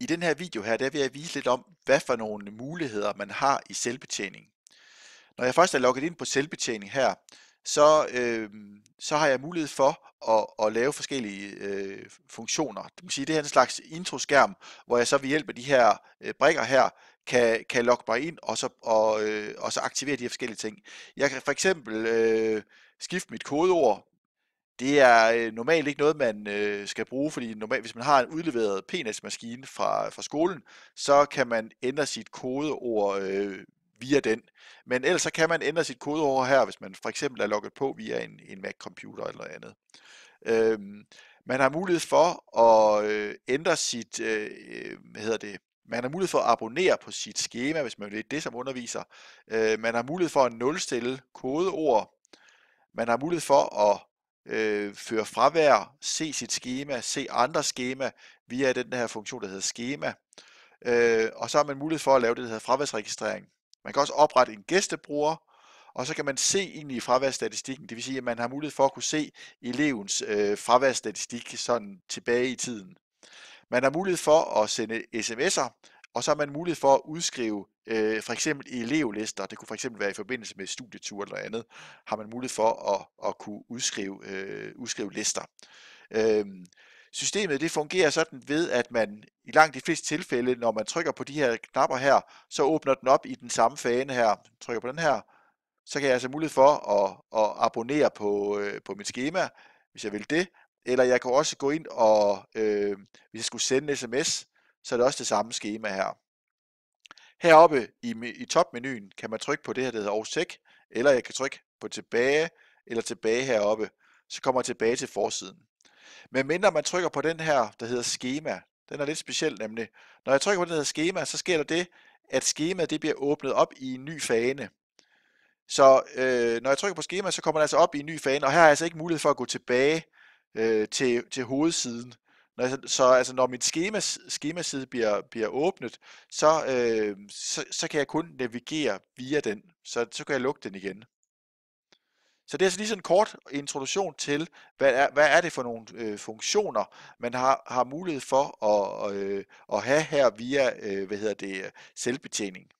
I den her video her, der vil jeg vise lidt om, hvad for nogle muligheder man har i selvbetjening. Når jeg først er logget ind på selvbetjening her, så, øh, så har jeg mulighed for at, at lave forskellige øh, funktioner. Det vil sige, det er en slags introskærm, hvor jeg så ved hjælp af de her øh, brikker her, kan, kan logge mig ind og så, og, øh, og så aktivere de her forskellige ting. Jeg kan for eksempel øh, skifte mit kodeord det er øh, normalt ikke noget, man øh, skal bruge, fordi normalt, hvis man har en udleveret PNS-maskine fra, fra skolen, så kan man ændre sit kodeord øh, via den. Men ellers så kan man ændre sit kodeord her, hvis man for eksempel er logget på via en, en Mac-computer eller noget andet. Øhm, man har mulighed for at øh, ændre sit, øh, hvad hedder det, man har mulighed for at abonnere på sit schema, hvis man vil det som underviser. Øh, man har mulighed for at nulstille kodeord. Man har mulighed for at øh, føre fravær, se sit schema, se andre schema via den her funktion, der hedder schema. Øh, og så har man mulighed for at lave det, der hedder fraværsregistrering. Man kan også oprette en gæstebruger, og så kan man se ind i fraværsstatistikken. Det vil sige, at man har mulighed for at kunne se elevens øh, fraværsstatistik sådan tilbage i tiden. Man har mulighed for at sende sms'er, og så har man mulighed for at udskrive øh, for eksempel elevlister, det kunne for eksempel være i forbindelse med studietur eller andet, har man mulighed for at, at kunne udskrive, øh, udskrive lister. Øh, systemet det fungerer sådan ved, at man i langt de fleste tilfælde, når man trykker på de her knapper her, så åbner den op i den samme fane her. Trykker på den her, så kan jeg altså mulighed for at, at abonnere på, øh, på mit schema, hvis jeg vil det. Eller jeg kan også gå ind og, øh, hvis jeg skulle sende en sms, så er det også det samme schema her. Heroppe i, i topmenuen kan man trykke på det her, der hedder Orsec, eller jeg kan trykke på tilbage, eller tilbage heroppe, så kommer jeg tilbage til forsiden. Men mindre man trykker på den her, der hedder schema, den er lidt speciel nemlig. Når jeg trykker på den her schema, så sker der det, at schemaet det bliver åbnet op i en ny fane. Så øh, når jeg trykker på schema, så kommer det altså op i en ny fane, og her har jeg altså ikke mulighed for at gå tilbage øh, til, til hovedsiden. Når, så, så altså, når mit schema, schemaside bliver, bliver åbnet, så, øh, så, så kan jeg kun navigere via den. Så, så kan jeg lukke den igen. Så det er altså lige sådan en kort introduktion til, hvad er, hvad er det for nogle øh, funktioner, man har, har mulighed for at, øh, at have her via øh, hvad hedder det, selvbetjening.